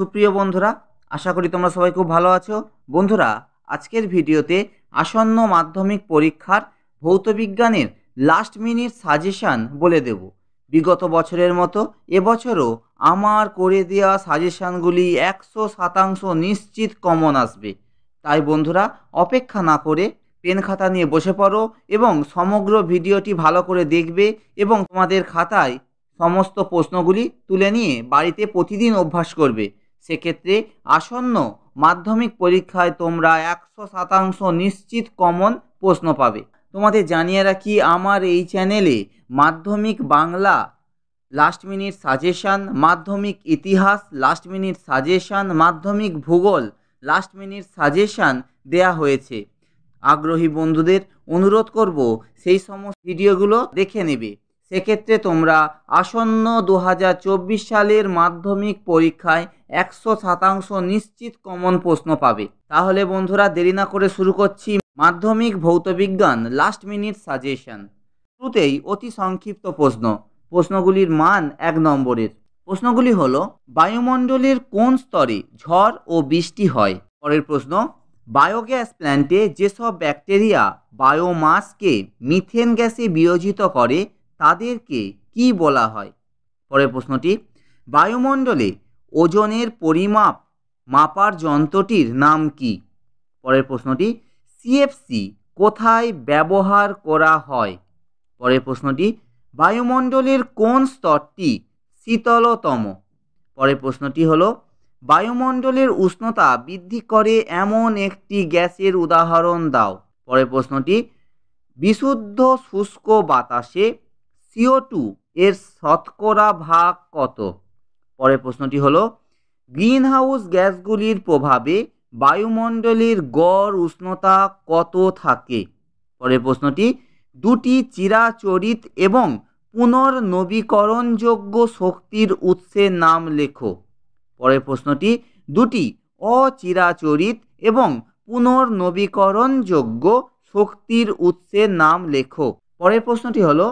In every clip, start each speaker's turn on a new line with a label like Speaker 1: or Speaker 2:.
Speaker 1: সুপ্রিয় বন্ধুরা আশা করি তোমরা সবাই খুব ভালো আছো বন্ধুরা আজকের ভিডিওতে আসন্ন মাধ্যমিক পরীক্ষার ভৌতবিজ্ঞানের লাস্ট মিনিট সাজেশান বলে দেব বিগত বছরের মতো এবছরও আমার করে দেওয়া সাজেশানগুলি একশো শতাংশ নিশ্চিত কমন আসবে তাই বন্ধুরা অপেক্ষা না করে পেন খাতা নিয়ে বসে পড়ো এবং সমগ্র ভিডিওটি ভালো করে দেখবে এবং তোমাদের খাতায় সমস্ত প্রশ্নগুলি তুলে নিয়ে বাড়িতে প্রতিদিন অভ্যাস করবে সেক্ষেত্রে আসন্ন মাধ্যমিক পরীক্ষায় তোমরা একশো শতাংশ নিশ্চিত কমন প্রশ্ন পাবে তোমাদের জানিয়ে রাখি আমার এই চ্যানেলে মাধ্যমিক বাংলা লাস্ট মিনিট সাজেশান মাধ্যমিক ইতিহাস লাস্ট মিনিট সাজেশান মাধ্যমিক ভূগোল লাস্ট মিনিট সাজেশান দেয়া হয়েছে আগ্রহী বন্ধুদের অনুরোধ করব সেই সমস্ত ভিডিওগুলো দেখে নেবে সেক্ষেত্রে তোমরা আসন্ন দু সালের মাধ্যমিক পরীক্ষায় একশো শতাংশ নিশ্চিত কমন প্রশ্ন পাবে তাহলে বন্ধুরা দেরি না করে শুরু করছি মাধ্যমিক ভৌতবিজ্ঞান লাস্ট মিনিট সাজেশন শুরুতেই অতি সংক্ষিপ্ত প্রশ্ন প্রশ্নগুলির মান এক নম্বরের প্রশ্নগুলি হল বায়ুমণ্ডলের কোন স্তরে ঝড় ও বৃষ্টি হয় পরের প্রশ্ন বায়োগ্যাস প্ল্যান্টে যেসব ব্যাকটেরিয়া বায়োমাসকে মিথেন গ্যাসে বিয়োজিত করে তাদেরকে কি বলা হয় পরের প্রশ্নটি বায়ুমণ্ডলে ওজনের পরিমাপ মাপার যন্ত্রটির নাম কি পরের প্রশ্নটি সিএফসি কোথায় ব্যবহার করা হয় পরের প্রশ্নটি বায়ুমণ্ডলের কোন স্তরটি শীতলতম পরের প্রশ্নটি হলো বায়ুমণ্ডলের উষ্ণতা বৃদ্ধি করে এমন একটি গ্যাসের উদাহরণ দাও পরের প্রশ্নটি বিশুদ্ধ শুষ্ক বাতাসে সিও টু এর শতকরা ভাগ কত পরের প্রশ্নটি গ্রিন গ্রিনহাউস গ্যাসগুলির প্রভাবে বায়ুমণ্ডলের গড় উষ্ণতা কত থাকে পরের প্রশ্নটি দুটি চিরাচরিত এবং পুনর্নবীকরণযোগ্য শক্তির উৎসের নাম লেখো পরের প্রশ্নটি দুটি অচিরাচরিত এবং পুনর্নবীকরণযোগ্য শক্তির উৎসের নাম লেখো পরের প্রশ্নটি হলো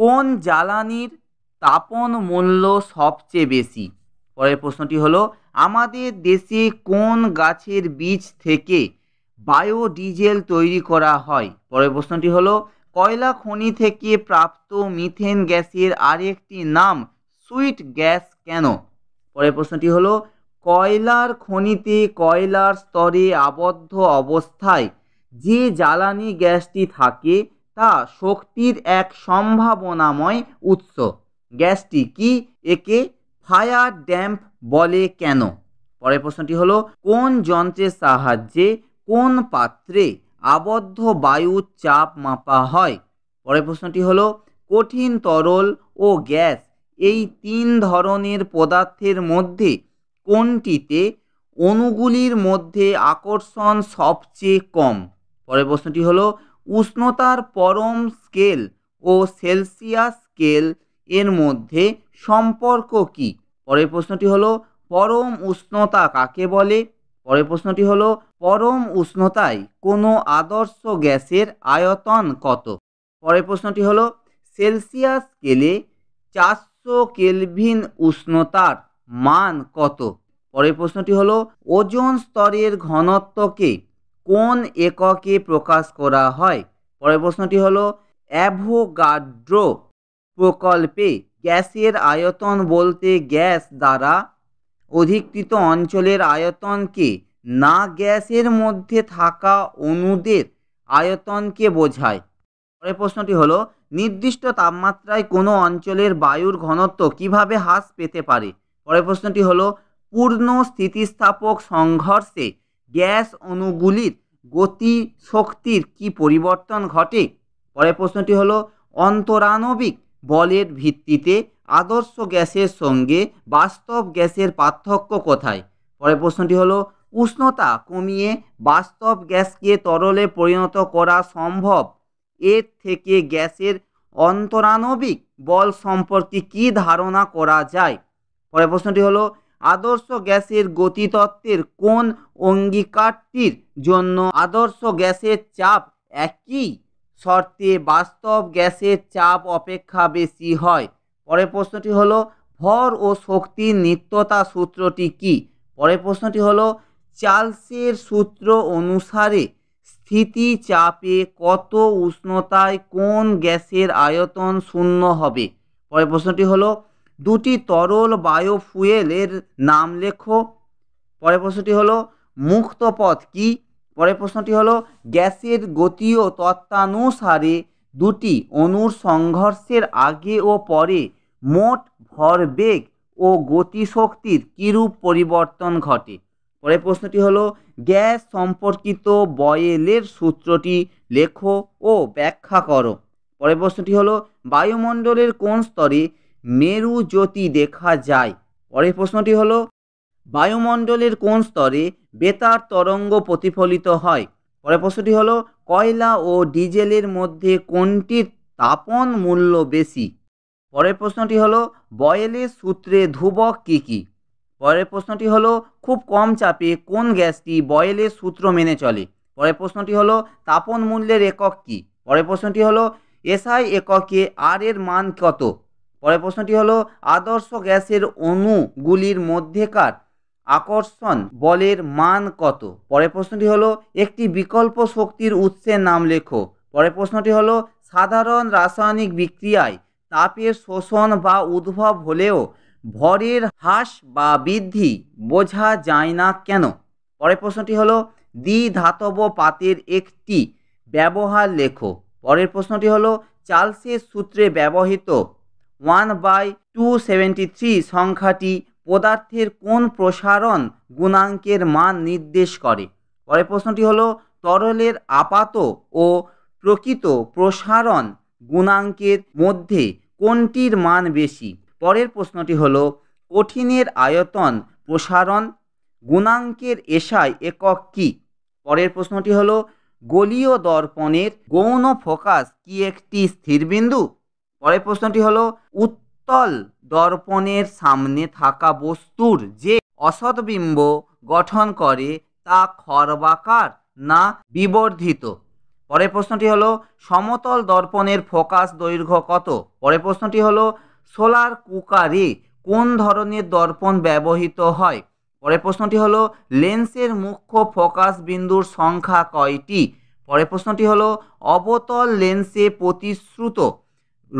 Speaker 1: কোন জ্বালানির তাপন মূল্য সবচেয়ে বেশি পরের প্রশ্নটি হলো আমাদের দেশে কোন গাছের বীজ থেকে বায়োডিজেল তৈরি করা হয় পরের প্রশ্নটি হলো কয়লা খনি থেকে প্রাপ্ত মিথেন গ্যাসের আরেকটি নাম সুইট গ্যাস কেন পরের প্রশ্নটি হলো কয়লার খনিতে কয়লার স্তরে আবদ্ধ অবস্থায় যে জ্বালানি গ্যাসটি থাকে তা শক্তির এক সম্ভাবনাময় উৎস গ্যাসটি কি একে ফায়ার ড্যাম্প বলে কেন পরের প্রশ্নটি হলো কোন যন্ত্রের সাহায্যে কোন পাত্রে আবদ্ধ বায়ুর চাপ মাপা হয় পরের প্রশ্নটি হলো কঠিন তরল ও গ্যাস এই তিন ধরনের পদার্থের মধ্যে কোনটিতে অণুগুলির মধ্যে আকর্ষণ সবচেয়ে কম পরের প্রশ্নটি হলো উষ্ণতার পরম স্কেল ও সেলসিয়াস স্কেল এর মধ্যে সম্পর্ক কি পরের প্রশ্নটি হলো পরম উষ্ণতা কাকে বলে পরের প্রশ্নটি হলো পরম উষ্ণতায় কোনো আদর্শ গ্যাসের আয়তন কত পরের প্রশ্নটি হলো সেলসিয়াস স্কেলে চারশো কেলভিন উষ্ণতার মান কত পরের প্রশ্নটি হলো ওজন স্তরের ঘনত্বকে কোন এককে প্রকাশ করা হয় পরের প্রশ্নটি হল অ্যাভোগাড্রো প্রকল্পে গ্যাসের আয়তন বলতে গ্যাস দ্বারা অধিকৃত অঞ্চলের আয়তনকে না গ্যাসের মধ্যে থাকা অণুদের আয়তনকে বোঝায় পরের প্রশ্নটি হলো নির্দিষ্ট তাপমাত্রায় কোনো অঞ্চলের বায়ুর ঘনত্ব কিভাবে হ্রাস পেতে পারে পরের প্রশ্নটি হলো পূর্ণ স্থিতিস্থাপক সংঘর্ষে গ্যাস অণুগুলির গতি শক্তির কী পরিবর্তন ঘটে পরের প্রশ্নটি হলো অন্তরাণবিক বলের ভিত্তিতে আদর্শ গ্যাসের সঙ্গে বাস্তব গ্যাসের পার্থক্য কোথায় পরের প্রশ্নটি হলো উষ্ণতা কমিয়ে বাস্তব গ্যাসকে তরলে পরিণত করা সম্ভব এর থেকে গ্যাসের অন্তরাণবিক বল সম্পর্কে কী ধারণা করা যায় পরের প্রশ্নটি হলো আদর্শ গ্যাসের গতিতত্ত্বের কোন অঙ্গীকারটির জন্য আদর্শ গ্যাসের চাপ একই শর্তে বাস্তব গ্যাসের চাপ অপেক্ষা বেশি হয় পরের প্রশ্নটি হলো ভর ও শক্তির নিত্যতা সূত্রটি কি পরের প্রশ্নটি হলো চার্লসের সূত্র অনুসারে স্থিতি চাপে কত উষ্ণতায় কোন গ্যাসের আয়তন শূন্য হবে পরের প্রশ্নটি হলো দুটি তরল বায়োফুয়েলের নাম লেখো পরের প্রশ্নটি হলো মুক্ত পথ কি পরের প্রশ্নটি হলো গ্যাসের গতীয় তত্ত্বানুসারে দুটি অণুর সংঘর্ষের আগে ও পরে মোট ভরবেগ ও গতিশক্তির কিরূপ পরিবর্তন ঘটে পরের প্রশ্নটি হলো গ্যাস সম্পর্কিত বয়েলের সূত্রটি লেখো ও ব্যাখ্যা করো পরের প্রশ্নটি হলো বায়ুমণ্ডলের কোন স্তরে মেরু জ্যোতি দেখা যায় পরের প্রশ্নটি হলো বায়ুমণ্ডলের কোন স্তরে বেতার তরঙ্গ প্রতিফলিত হয় পরের প্রশ্নটি হলো কয়লা ও ডিজেলের মধ্যে কোনটির তাপন মূল্য বেশি পরের প্রশ্নটি হলো বয়েলের সূত্রে ধ্রুবক কী কী পরের প্রশ্নটি হলো খুব কম চাপে কোন গ্যাসটি বয়েলের সূত্র মেনে চলে পরের প্রশ্নটি হলো তাপন মূল্যের একক কী পরের প্রশ্নটি হলো এসআই এককে আর এর মান কত পরের প্রশ্নটি হলো আদর্শ গ্যাসের অণুগুলির মধ্যেকার আকর্ষণ বলের মান কত পরের প্রশ্নটি হলো একটি বিকল্প শক্তির উৎসের নাম লেখো পরের প্রশ্নটি হলো সাধারণ রাসায়নিক বিক্রিয়ায় তাপের শোষণ বা উদ্ভব হলেও ভরের হ্রাস বা বৃদ্ধি বোঝা যায় না কেন পরের প্রশ্নটি হলো ধাতব পাতের একটি ব্যবহার লেখো পরের প্রশ্নটি হলো চার্লসের সূত্রে ব্যবহৃত one by two seventy three সংখ্যাটি পদার্থের কোন প্রসারণ গুণাঙ্কের মান নির্দেশ করে পরের প্রশ্নটি হলো তরলের আপাত ও প্রকৃত প্রসারণ গুণাঙ্কের মধ্যে কোনটির মান বেশি পরের প্রশ্নটি হল কঠিনের আয়তন প্রসারণ গুণাঙ্কের এসায় একক কি পরের প্রশ্নটি হলো গোলীয় দর্পণের গৌণ ফোকাস কি একটি স্থিরবিন্দু পরের প্রশ্নটি হলো উত্তল দর্পণের সামনে থাকা বস্তুর যে অসৎবিম্ব গঠন করে তা খর্বাকার না বিবর্ধিত পরের প্রশ্নটি হলো সমতল দর্পণের ফোকাস দৈর্ঘ্য কত পরের প্রশ্নটি হলো সোলার কুকারে কোন ধরনের দর্পণ ব্যবহৃত হয় পরের প্রশ্নটি হলো লেন্সের মুখ্য ফোকাস বিন্দুর সংখ্যা কয়টি পরের প্রশ্নটি হলো অবতল লেন্সে প্রতিশ্রুত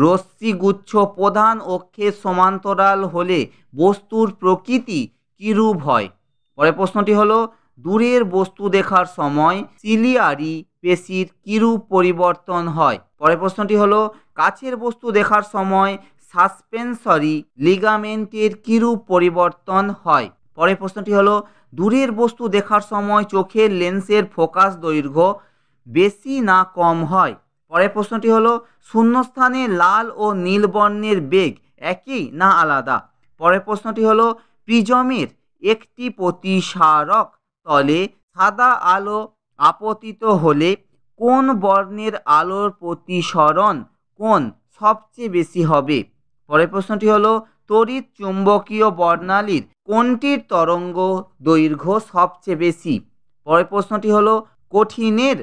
Speaker 1: রশ্মিগুচ্ছ প্রধান অক্ষের সমান্তরাল হলে বস্তুর প্রকৃতি কিরূপ হয় পরের প্রশ্নটি হলো দূরের বস্তু দেখার সময় সিলিয়ারি পেশির কিরূপ পরিবর্তন হয় পরের প্রশ্নটি হলো কাছের বস্তু দেখার সময় সাসপেন্সরি লিগামেন্টের কিরূপ পরিবর্তন হয় পরের প্রশ্নটি হলো দূরের বস্তু দেখার সময় চোখের লেন্সের ফোকাস দৈর্ঘ্য বেশি না কম হয় পরের প্রশ্নটি হলো শূন্যস্থানে লাল ও নীল বর্ণের বেগ একই না আলাদা পরের প্রশ্নটি হলো প্রিজমের একটি প্রতিসারক তলে সাদা আলো আপতিত হলে কোন বর্ণের আলোর প্রতিসরণ কোন সবচেয়ে বেশি হবে পরের প্রশ্নটি হলো তড়িৎ চুম্বকীয় বর্ণালীর কোনটির তরঙ্গ দৈর্ঘ্য সবচেয়ে বেশি পরের প্রশ্নটি হলো কঠিনের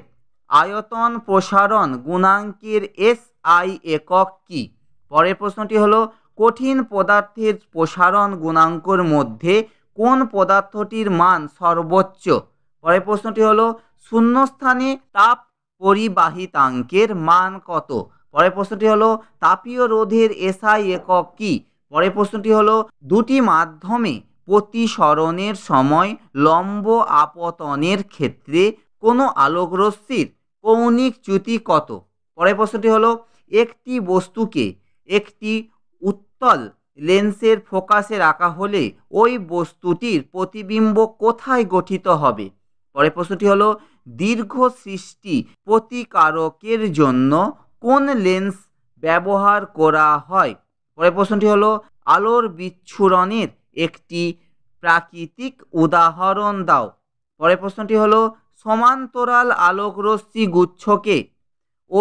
Speaker 1: আয়তন প্রসারণ গুণাঙ্কের এসআই একক কি পরের প্রশ্নটি হল কঠিন পদার্থের প্রসারণ গুণাঙ্কর মধ্যে কোন পদার্থটির মান সর্বোচ্চ পরের প্রশ্নটি হল শূন্যস্থানে তাপ পরিবাহিতাঙ্কের মান কত পরের প্রশ্নটি হল তাপীয় রোধের এসআই একক কি পরের প্রশ্নটি হল দুটি মাধ্যমে প্রতিসরণের সময় লম্ব আপতনের ক্ষেত্রে কোনো আলোকরশ্মির কৌণিক চ্যুতি কত পরের প্রশ্নটি হলো একটি বস্তুকে একটি উত্তল লেন্সের ফোকাসে রাখা হলে ওই বস্তুটির প্রতিবিম্ব কোথায় গঠিত হবে পরের প্রশ্নটি হলো দীর্ঘ সৃষ্টি প্রতিকারকের জন্য কোন লেন্স ব্যবহার করা হয় পরের প্রশ্নটি হলো আলোর বিচ্ছুরণের একটি প্রাকৃতিক উদাহরণ দাও পরের প্রশ্নটি হলো সমান্তরাল আলোকরশ্মি গুচ্ছকে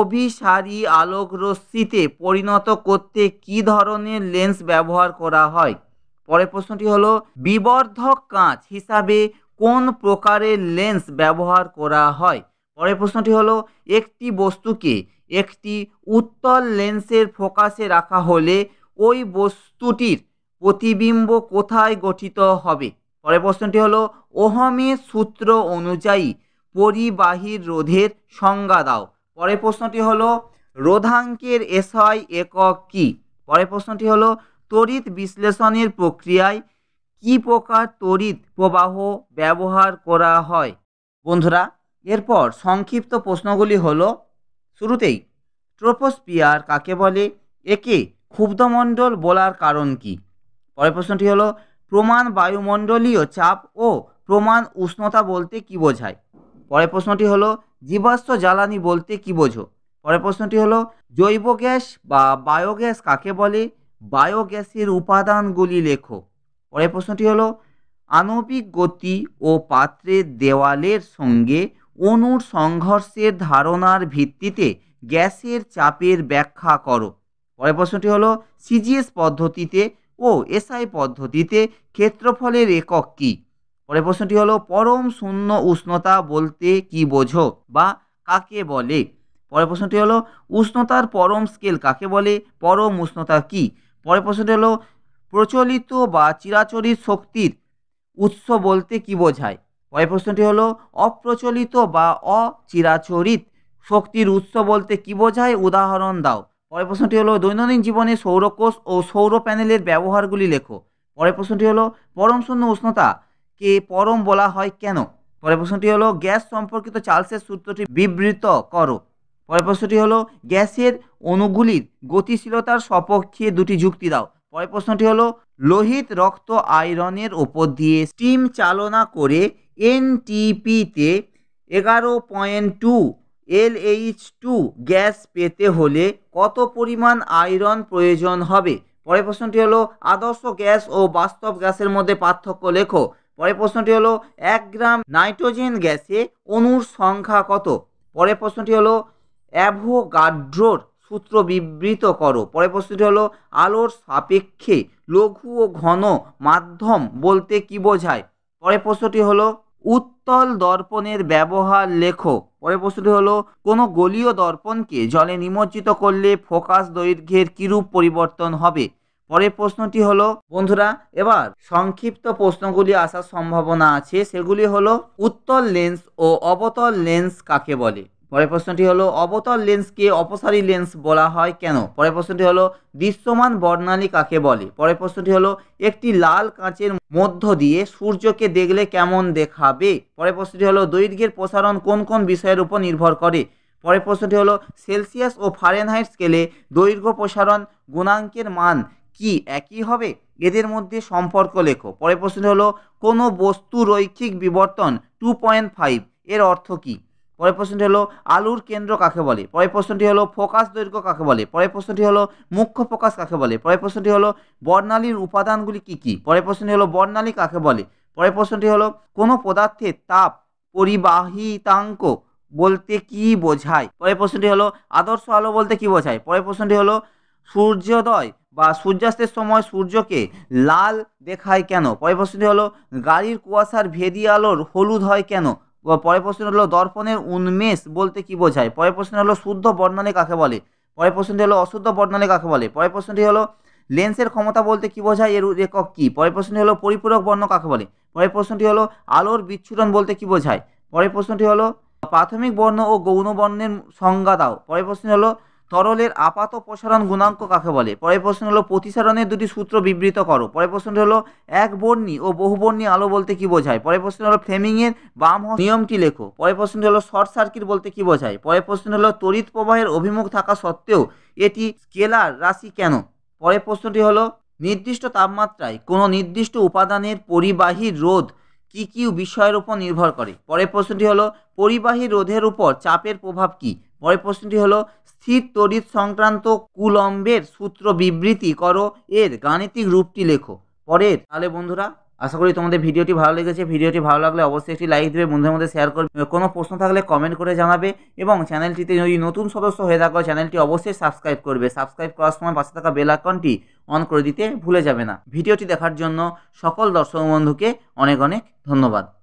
Speaker 1: অভিসারী আলোকরশ্মিতে পরিণত করতে কি ধরনের লেন্স ব্যবহার করা হয় পরের প্রশ্নটি হল বিবর্ধক কাঁচ হিসাবে কোন প্রকারের লেন্স ব্যবহার করা হয় পরের প্রশ্নটি হলো একটি বস্তুকে একটি উত্তল লেন্সের ফোকাসে রাখা হলে ওই বস্তুটির প্রতিবিম্ব কোথায় গঠিত হবে পরের প্রশ্নটি হলো ওহমের সূত্র অনুযায়ী পরিবাহীর রোধের সংজ্ঞা দাও পরের প্রশ্নটি হলো রোধাঙ্কের এসয় একক কি পরের প্রশ্নটি হলো তড়িৎ বিশ্লেষণের প্রক্রিয়ায় কি প্রকার তড়িৎ প্রবাহ ব্যবহার করা হয় বন্ধুরা এরপর সংক্ষিপ্ত প্রশ্নগুলি হলো শুরুতেই ট্রোপোস্পিয়ার কাকে বলে একে ক্ষুব্ধমণ্ডল বলার কারণ কি পরের প্রশ্নটি হলো প্রমাণ বায়ুমণ্ডলীয় চাপ ও প্রমাণ উষ্ণতা বলতে কি বোঝায় পরের প্রশ্নটি হলো জীবাশ্ম জ্বালানি বলতে কি বোঝো পরের প্রশ্নটি হলো জৈব গ্যাস বা বায়োগ্যাস কাকে বলে বায়োগ্যাসের উপাদানগুলি লেখো পরের প্রশ্নটি হলো আণবিক গতি ও পাত্রের দেওয়ালের সঙ্গে অণুর সংঘর্ষের ধারণার ভিত্তিতে গ্যাসের চাপের ব্যাখ্যা করো পরের প্রশ্নটি হলো সিজিএস পদ্ধতিতে ও এসআই পদ্ধতিতে ক্ষেত্রফলের একক কী পরের প্রশ্নটি হলো পরম শূন্য উষ্ণতা বলতে কি বোঝো বা কাকে বলে পরের প্রশ্নটি হলো উষ্ণতার পরম স্কেল কাকে বলে পরম উষ্ণতা কি পরের প্রশ্নটি হলো প্রচলিত বা চিরাচরিত শক্তির উৎস বলতে কি বোঝায় পরের প্রশ্নটি হলো অপ্রচলিত বা অচিরাচরিত শক্তির উৎস বলতে কি বোঝায় উদাহরণ দাও পরের প্রশ্নটি হলো দৈনন্দিন জীবনে সৌরকোষ ও সৌর প্যানেলের ব্যবহারগুলি লেখো পরের প্রশ্নটি হলো পরম শূন্য উষ্ণতা কে পরম বলা হয় কেন পরের প্রশ্নটি হলো গ্যাস সম্পর্কিত চার্লসের সূত্রটি বিবৃত করো পরের প্রশ্নটি হলো গ্যাসের অণুগুলির গতিশীলতার সপক্ষে দুটি যুক্তি দাও পরের প্রশ্নটি হলো লোহিত রক্ত আয়রনের ওপর দিয়ে স্টিম চালনা করে এনটিপিতে এগারো point two LH two gas পেতে হলে কত পরিমাণ আয়রন প্রয়োজন হবে পরের প্রশ্নটি হলো আদর্শ গ্যাস ও বাস্তব গ্যাসের মধ্যে পার্থক্য লেখো পরের প্রশ্নটি হলো এক গ্রাম নাইট্রোজেন গ্যাসে অণুর সংখ্যা কত পরের প্রশ্নটি হলো অ্যাভোগাড্রোর সূত্র বিবৃত করো পরের প্রশ্নটি হলো আলোর সাপেক্ষে লঘু ও ঘন মাধ্যম বলতে কি বোঝায় পরের প্রশ্নটি হলো উত্তল দর্পণের ব্যবহার লেখো পরের প্রশ্নটি হলো কোনো গোলীয় দর্পণকে জলে নিমজ্জিত করলে ফোকাস দৈর্ঘ্যের কিরূপ পরিবর্তন হবে পরের প্রশ্নটি হলো বন্ধুরা এবার সংক্ষিপ্ত প্রশ্নগুলি আসার সম্ভাবনা আছে সেগুলি হলো উত্তল লেন্স ও অবতল লেন্স কাকে বলে পরের প্রশ্নটি হলো অবতল লেন্সকে অপসারী লেন্স বলা হয় কেন পরের প্রশ্নটি হলো দৃশ্যমান বর্ণালী কাকে বলে পরের প্রশ্নটি হলো একটি লাল কাঁচের মধ্য দিয়ে সূর্যকে দেখলে কেমন দেখাবে পরের প্রশ্নটি হলো দৈর্ঘ্যের প্রসারণ কোন কোন বিষয়ের উপর নির্ভর করে পরের প্রশ্নটি হলো সেলসিয়াস ও ফারেনহাইট স্কেলে দৈর্ঘ্য প্রসারণ গুণাঙ্কের মান কি একই হবে এদের মধ্যে সম্পর্ক লেখো পরের প্রশ্ন হলো কোনো বস্তু রৈখিক বিবর্তন টু পয়েন্ট ফাইভ এর অর্থ কী পরের প্রশ্নটি হলো আলুর কেন্দ্র কাকে বলে পরের প্রশ্নটি হলো ফোকাস দৈর্ঘ্য কাকে বলে পরের প্রশ্নটি হলো মুখ্য ফোকাস কাকে বলে পরের প্রশ্নটি হলো বর্ণালীর উপাদানগুলি কী কী পরের প্রশ্নটি হলো বর্ণালী কাকে বলে পরের প্রশ্নটি হলো কোনো পদার্থের তাপ পরিবাহিতাঙ্ক বলতে কি বোঝায় পরের প্রশ্নটি হলো আদর্শ আলো বলতে কি বোঝায় পরের প্রশ্নটি হলো সূর্যোদয় বা সূর্যাস্তের সময় সূর্যকে লাল দেখায় কেন পরের প্রশ্নটি হলো গাড়ির কুয়াশার ভেদি আলোর হলুদ হয় কেন পরের প্রশ্ন হলো দর্পণের উন্মেষ বলতে কি বোঝায় পরের প্রশ্ন হলো শুদ্ধ বর্ণনে কাকে বলে পরের প্রশ্নটি হলো অশুদ্ধ বর্ণনে কাকে বলে পরের প্রশ্নটি হলো লেন্সের ক্ষমতা বলতে কি বোঝায় এর একক কী পরের প্রশ্নটি হলো পরিপূরক বর্ণ কাকে বলে পরের প্রশ্নটি হলো আলোর বিচ্ছুরণ বলতে কি বোঝায় পরের প্রশ্নটি হলো প্রাথমিক বর্ণ ও গৌণ বর্ণের সংজ্ঞা দাও পরের প্রশ্ন হলো তরলের আপাত প্রসারণ গুণাঙ্ক কাকে বলে পরের প্রশ্ন হলো প্রতিসারণের দুটি সূত্র বিবৃত করো পরের প্রশ্নটি হলো এক বর্ণী ও বহুবর্ণী আলো বলতে কি বোঝায় পরের প্রশ্ন হলো ফ্লেমিংয়ের বাম নিয়মটি লেখো পরের প্রশ্নটি হলো শর্ট সার্কিট বলতে কি বোঝায় পরের প্রশ্ন হলো তড়িৎ প্রবাহের অভিমুখ থাকা সত্ত্বেও এটি স্কেলার রাশি কেন পরের প্রশ্নটি হলো নির্দিষ্ট তাপমাত্রায় কোনো নির্দিষ্ট উপাদানের পরিবাহী রোধ কি কি বিষয়ের উপর নির্ভর করে পরের প্রশ্নটি হলো পরিবাহী রোধের উপর চাপের প্রভাব কি পরের প্রশ্নটি হলো স্থির তড়িৎ সংক্রান্ত কুলম্বের সূত্র বিবৃতি করো এর গাণিতিক রূপটি লেখো পরের তাহলে বন্ধুরা আশা করি তোমাদের ভিডিওটি ভালো লেগেছে ভিডিওটি ভালো লাগলে অবশ্যই একটি লাইক দেবে বন্ধুদের মধ্যে শেয়ার করবে কোনো প্রশ্ন থাকলে কমেন্ট করে জানাবে এবং চ্যানেলটিতে যদি নতুন সদস্য হয়ে থাকো চ্যানেলটি অবশ্যই সাবস্ক্রাইব করবে সাবস্ক্রাইব করার সময় পাশে থাকা বেল আইকনটি অন করে দিতে ভুলে যাবে না ভিডিওটি দেখার জন্য সকল দর্শক বন্ধুকে অনেক অনেক ধন্যবাদ